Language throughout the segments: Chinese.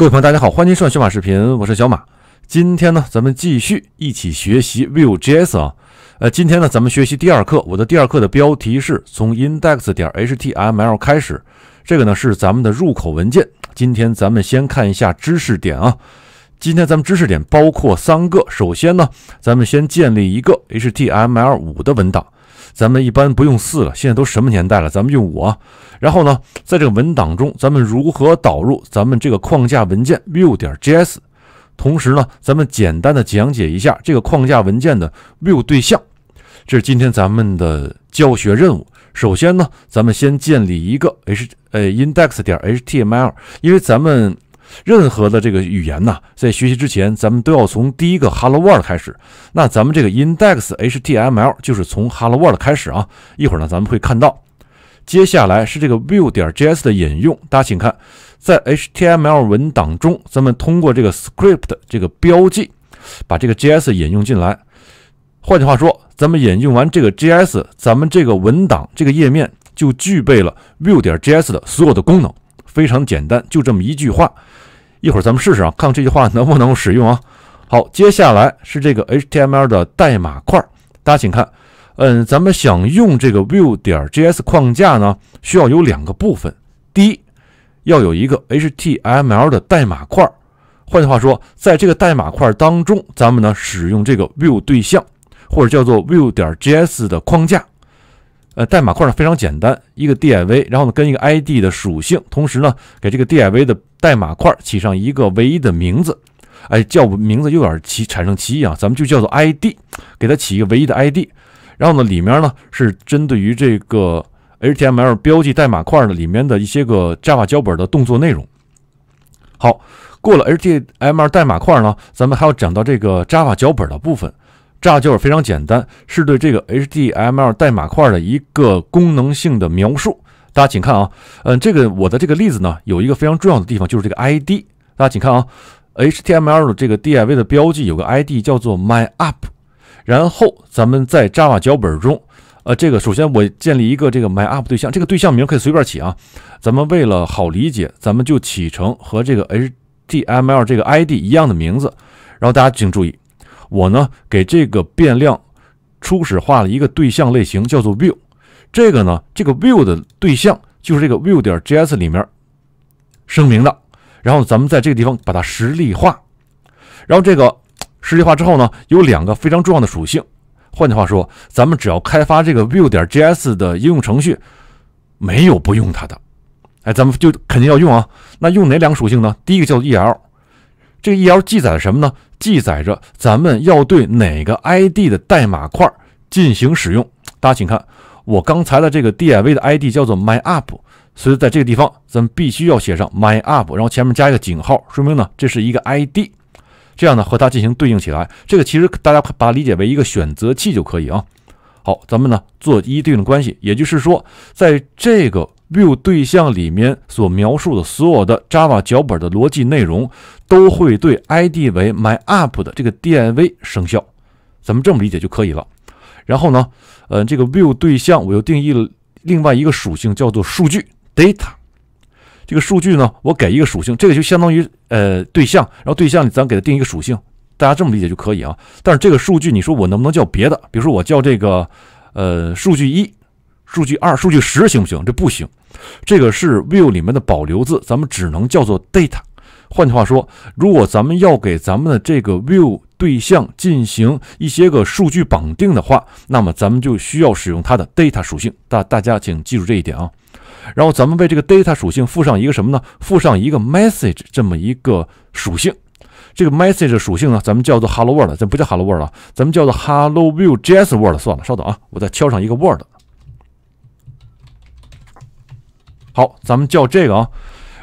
各位朋友，大家好，欢迎收看小马视频，我是小马。今天呢，咱们继续一起学习 Vue JS 啊。呃，今天呢，咱们学习第二课，我的第二课的标题是从 index 点 html 开始，这个呢是咱们的入口文件。今天咱们先看一下知识点啊。今天咱们知识点包括三个，首先呢，咱们先建立一个 html5 的文档。咱们一般不用四了，现在都什么年代了？咱们用五啊。然后呢，在这个文档中，咱们如何导入咱们这个框架文件 view 点 js？同时呢，咱们简单的讲解一下这个框架文件的 view 对象。这是今天咱们的教学任务。首先呢，咱们先建立一个 h 呃 index 点 html，因为咱们。任何的这个语言呢，在学习之前，咱们都要从第一个 Hello World 开始。那咱们这个 index.html 就是从 Hello World 开始啊。一会儿呢，咱们会看到，接下来是这个 v i e w 点 JS 的引用。大家请看，在 HTML 文档中，咱们通过这个 script 这个标记，把这个 JS 引用进来。换句话说，咱们引用完这个 JS，咱们这个文档这个页面就具备了 v i e w 点 JS 的所有的功能。非常简单，就这么一句话。一会儿咱们试试啊，看看这句话能不能使用啊。好，接下来是这个 HTML 的代码块，大家请看。嗯，咱们想用这个 Vue 点 JS 框架呢，需要有两个部分。第一，要有一个 HTML 的代码块。换句话说，在这个代码块当中，咱们呢使用这个 Vue 对象，或者叫做 Vue 点 JS 的框架。呃，代码块呢非常简单，一个 div，然后呢跟一个 id 的属性，同时呢给这个 div 的代码块起上一个唯一的名字，哎，叫名字有点奇，产生歧义啊，咱们就叫做 id，给它起一个唯一的 id，然后呢里面呢是针对于这个 html 标记代码块的里面的一些个 Java 脚本的动作内容。好，过了 HTML 代码块呢，咱们还要讲到这个 Java 脚本的部分。这就是非常简单，是对这个 HTML 代码块的一个功能性的描述。大家请看啊，嗯，这个我的这个例子呢，有一个非常重要的地方，就是这个 ID。大家请看啊，HTML 的这个 DIV 的标记有个 ID 叫做 myUp，然后咱们在 Java 脚本中，呃，这个首先我建立一个这个 myUp 对象，这个对象名可以随便起啊。咱们为了好理解，咱们就起成和这个 HTML 这个 ID 一样的名字。然后大家请注意。我呢，给这个变量初始化了一个对象类型，叫做 view。这个呢，这个 view 的对象就是这个 view 点 js 里面声明的。然后咱们在这个地方把它实例化。然后这个实例化之后呢，有两个非常重要的属性。换句话说，咱们只要开发这个 view 点 js 的应用程序，没有不用它的。哎，咱们就肯定要用啊。那用哪两个属性呢？第一个叫做 el。这个 E L 记载了什么呢？记载着咱们要对哪个 I D 的代码块进行使用。大家请看，我刚才的这个 D I V 的 I D 叫做 my up，所以在这个地方，咱们必须要写上 my up，然后前面加一个井号，说明呢这是一个 I D。这样呢和它进行对应起来。这个其实大家把它理解为一个选择器就可以啊。好，咱们呢做一一对应的关系，也就是说，在这个。view 对象里面所描述的所有的 Java 脚本的逻辑内容，都会对 ID 为 myApp 的这个 DIV 生效，咱们这么理解就可以了。然后呢，呃，这个 view 对象我又定义了另外一个属性，叫做数据 data。这个数据呢，我给一个属性，这个就相当于呃对象，然后对象咱给它定一个属性，大家这么理解就可以啊。但是这个数据，你说我能不能叫别的？比如说我叫这个呃数据一、数据二、数据十，行不行？这不行。这个是 view 里面的保留字，咱们只能叫做 data。换句话说，如果咱们要给咱们的这个 view 对象进行一些个数据绑定的话，那么咱们就需要使用它的 data 属性。大大家请记住这一点啊。然后咱们为这个 data 属性附上一个什么呢？附上一个 message 这么一个属性。这个 message 属性呢，咱们叫做 hello word，l 咱不叫 hello word l 了，咱们叫做 hello view js word 算了，稍等啊，我再敲上一个 word。好，咱们叫这个啊。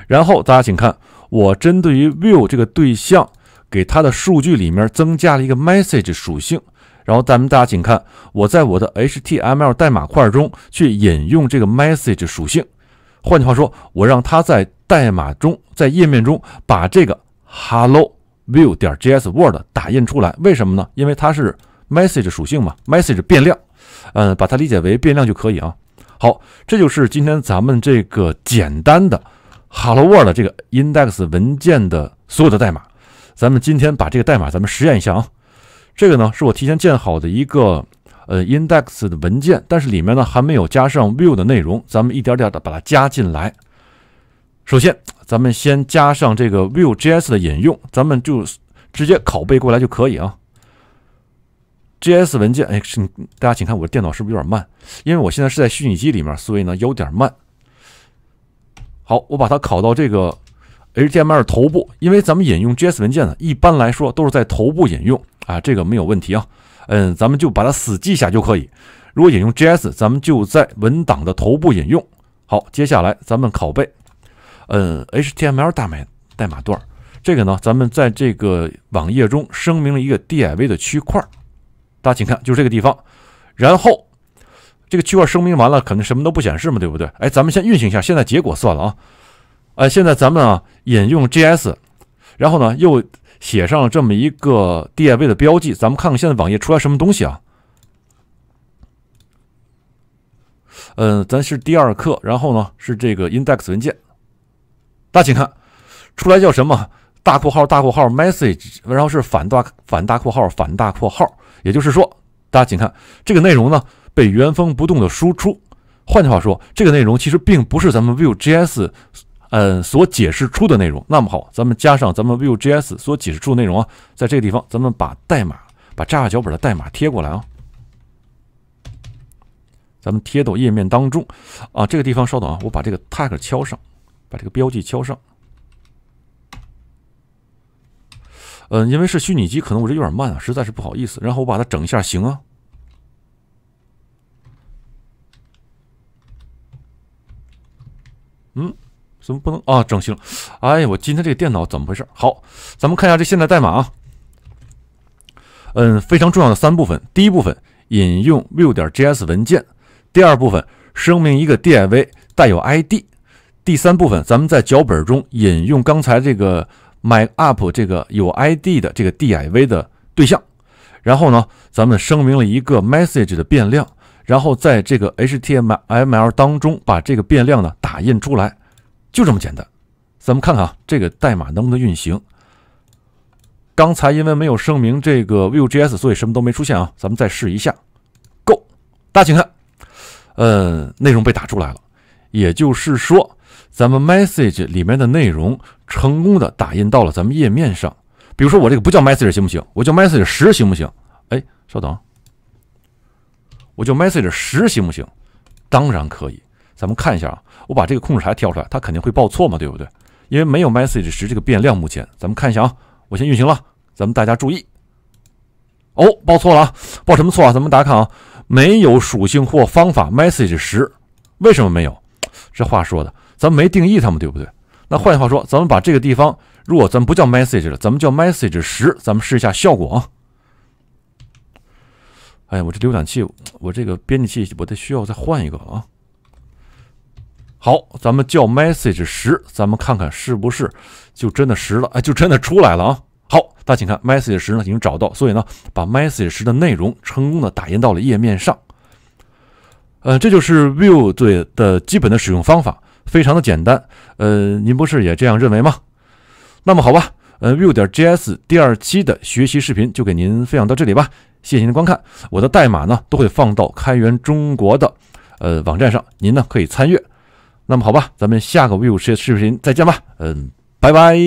然后大家请看，我针对于 view 这个对象，给它的数据里面增加了一个 message 属性。然后咱们大家请看，我在我的 HTML 代码块中去引用这个 message 属性。换句话说，我让它在代码中，在页面中把这个 hello view 点 js word 打印出来。为什么呢？因为它是 message 属性嘛，message 变量，嗯，把它理解为变量就可以啊。好，这就是今天咱们这个简单的 Hello World 的这个 index 文件的所有的代码。咱们今天把这个代码，咱们实验一下啊。这个呢是我提前建好的一个呃 index 的文件，但是里面呢还没有加上 view 的内容。咱们一点点的把它加进来。首先，咱们先加上这个 view.js 的引用，咱们就直接拷贝过来就可以啊。JS 文件哎，大家请看我的电脑是不是有点慢？因为我现在是在虚拟机里面，所以呢有点慢。好，我把它拷到这个 HTML 头部，因为咱们引用 JS 文件呢，一般来说都是在头部引用啊，这个没有问题啊。嗯，咱们就把它死记下就可以。如果引用 JS，咱们就在文档的头部引用。好，接下来咱们拷贝，嗯，HTML 大码代码段。这个呢，咱们在这个网页中声明了一个 DIV 的区块。大家请看，就是这个地方。然后这个区块声明完了，肯定什么都不显示嘛，对不对？哎，咱们先运行一下。现在结果算了啊。哎，现在咱们啊引用 JS，然后呢又写上了这么一个 div 的标记。咱们看看现在网页出来什么东西啊？嗯，咱是第二课，然后呢是这个 index 文件。大家请看，出来叫什么？大括号大括号 message，然后是反大反大括号反大括号。也就是说，大家请看这个内容呢，被原封不动的输出。换句话说，这个内容其实并不是咱们 Vue JS，嗯，所解释出的内容。那么好，咱们加上咱们 Vue JS 所解释出的内容啊，在这个地方，咱们把代码，把 j a v a 脚本的代码贴过来啊。咱们贴到页面当中啊。这个地方稍等啊，我把这个 tag 敲上，把这个标记敲上。嗯，因为是虚拟机，可能我这有点慢啊，实在是不好意思。然后我把它整一下，行啊。嗯，怎么不能啊？整行？哎呀，我今天这个电脑怎么回事？好，咱们看一下这现在代码。嗯，非常重要的三部分：第一部分引用 view 点 js 文件；第二部分声明一个 div 带有 id；第三部分咱们在脚本中引用刚才这个。买 up 这个有 ID 的这个 DIV 的对象，然后呢，咱们声明了一个 message 的变量，然后在这个 HTML 当中把这个变量呢打印出来，就这么简单。咱们看看啊，这个代码能不能运行？刚才因为没有声明这个 Vue JS，所以什么都没出现啊。咱们再试一下，Go，大家请看，嗯，内容被打出来了，也就是说。咱们 message 里面的内容成功的打印到了咱们页面上。比如说我这个不叫 message 行不行？我叫 message 十行不行？哎，稍等，我叫 message 十行不行？当然可以。咱们看一下啊，我把这个控制台调出来，它肯定会报错嘛，对不对？因为没有 message 十这个变量。目前，咱们看一下啊，我先运行了。咱们大家注意，哦，报错了啊，报什么错啊？咱们家看啊，没有属性或方法 message 十，为什么没有？这话说的。咱没定义他们对不对？那换句话说，咱们把这个地方，如果咱不叫 message 了，咱们叫 message 十，咱们试一下效果啊。哎呀，我这浏览器，我这个编辑器，我得需要再换一个啊。好，咱们叫 message 十，咱们看看是不是就真的十了？哎，就真的出来了啊。好，大家请看 message 十呢已经找到，所以呢，把 message 十的内容成功的打印到了页面上。呃，这就是 view 对的基本的使用方法。非常的简单，呃，您不是也这样认为吗？那么好吧，呃，Vue 点 JS 第二期的学习视频就给您分享到这里吧，谢谢您的观看。我的代码呢都会放到开源中国的呃网站上，您呢可以参阅。那么好吧，咱们下个 Vue 视视频再见吧，嗯，拜拜。